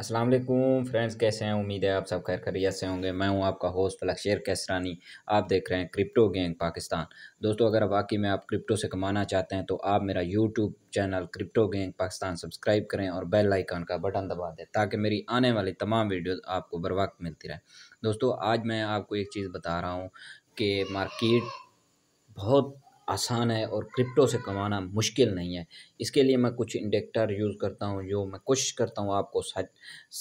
Aslam friends कैसे हैं उम्मीद है आप सब खैर खरीत से होंगे मैं हूं आपका होस्ट फ्लक्शेर कैसरानी आप देख रहे हैं क्रिप्टो गैंग पाकिस्तान दोस्तों अगर वाकई में आप क्रिप्टो से कमाना चाहते हैं तो आप मेरा YouTube channel crypto gang Pakistan subscribe करें और बेल आइकन का बटन दबा दें ताकि मेरी आने वाली तमाम वीडियोज़ आपको बर वक्त मिलती रहे दोस्तों आज मैं आपको एक चीज़ बता रहा हूँ कि मार्केट बहुत आसान है और क्रिप्टो से कमाना मुश्किल नहीं है इसके लिए मैं कुछ इंडेक्टर यूज़ करता हूँ जो मैं कोशिश करता हूँ आपको सच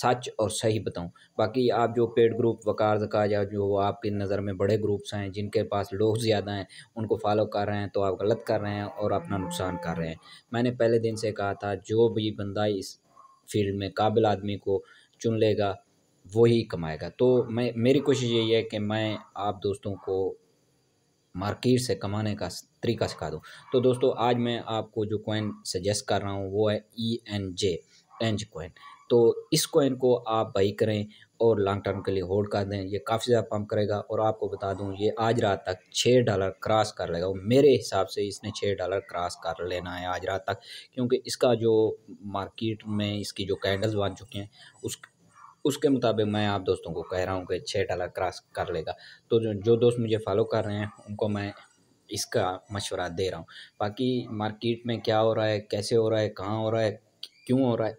सच और सही बताऊँ बाकी आप जो पेड ग्रुप वकार जका या जो आपकी नज़र में बड़े ग्रुप्स हैं जिनके पास लोग ज़्यादा हैं उनको फॉलो कर रहे हैं तो आप गलत कर रहे हैं और अपना नुकसान कर रहे हैं मैंने पहले दिन से कहा था जो भी बंदा इस फील्ड में काबिल आदमी को चुन लेगा वही कमाएगा तो मैं मेरी कोशिश यही है कि मैं आप दोस्तों को मार्केट से कमाने का तरीका सिखा दो तो दोस्तों आज मैं आपको जो कॉइन सजेस्ट कर रहा हूँ वो है ई एन जे एंज कॉइन तो इस कॉइन को आप बाई करें और लॉन्ग टर्म के लिए होल्ड कर दें ये काफ़ी ज़्यादा पम्प करेगा और आपको बता दूं ये आज रात तक छः डॉलर क्रॉस कर लेगा और मेरे हिसाब से इसने छः डॉलर क्रॉस कर लेना है आज रात तक क्योंकि इसका जो मार्केट में इसकी जो कैंडल्स बन चुके हैं उस उसके मुताबिक मैं आप दोस्तों को कह रहा हूँ कि छः डाला क्रॉस कर लेगा तो जो जो दोस्त मुझे फॉलो कर रहे हैं उनको मैं इसका मशवरा दे रहा हूँ बाकी मार्केट में क्या हो रहा है कैसे हो रहा है कहाँ हो रहा है क्यों हो रहा है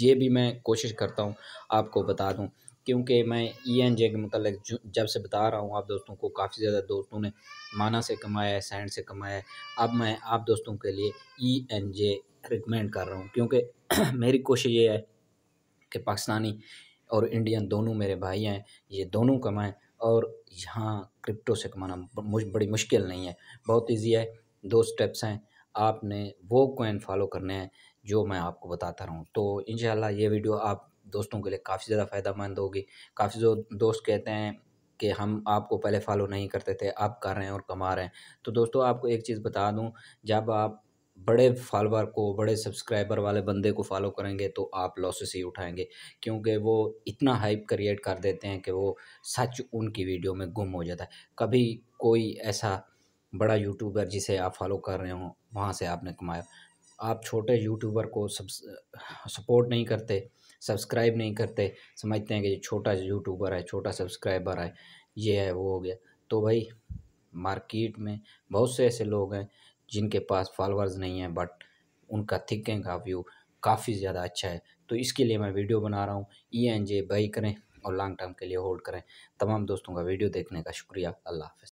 ये भी मैं कोशिश करता हूँ आपको बता दूँ क्योंकि मैं ई एन जे के मतलब जब से बता रहा हूँ आप दोस्तों को काफ़ी ज़्यादा दोस्तों ने माना से कमाया है सैंड से कमाया है अब मैं आप दोस्तों के लिए ई एन जे रिकमेंड कर रहा हूँ क्योंकि मेरी कोशिश ये है कि पाकिस्तानी और इंडियन दोनों मेरे भाई हैं ये दोनों कमाएँ और यहाँ क्रिप्टो से कमाना मुझ बड़ी मुश्किल नहीं है बहुत ईजी है दो स्टेप्स हैं आपने वो कोइन फॉलो करने हैं जो मैं आपको बताता रहूँ तो इन ये वीडियो आप दोस्तों के लिए काफ़ी ज़्यादा फ़ायदेमंद होगी काफ़ी जो दोस्त कहते हैं कि हम आपको पहले फॉलो नहीं करते थे आप कर रहे हैं और कमा रहे हैं तो दोस्तों आपको एक चीज़ बता दूँ जब आप बड़े फॉलोअर को बड़े सब्सक्राइबर वाले बंदे को फॉलो करेंगे तो आप लॉसेस ही उठाएंगे क्योंकि वो इतना हाइप क्रिएट कर देते हैं कि वो सच उनकी वीडियो में गुम हो जाता है कभी कोई ऐसा बड़ा यूट्यूबर जिसे आप फॉलो कर रहे हो वहाँ से आपने कमाया आप छोटे यूट्यूबर को सब सपोर्ट नहीं करते सब्सक्राइब नहीं करते समझते हैं कि छोटा यूट्यूबर है छोटा सब्सक्राइबर है ये है वो हो गया तो भाई मार्केट में बहुत से ऐसे लोग हैं जिनके पास फॉलोअर्स नहीं हैं बट उनका थिंकिंग का व्यू काफ़ी ज़्यादा अच्छा है तो इसके लिए मैं वीडियो बना रहा हूँ ई एन जे बाई करें और लॉन्ग टर्म के लिए होल्ड करें तमाम दोस्तों का वीडियो देखने का शुक्रिया अल्लाह हाफ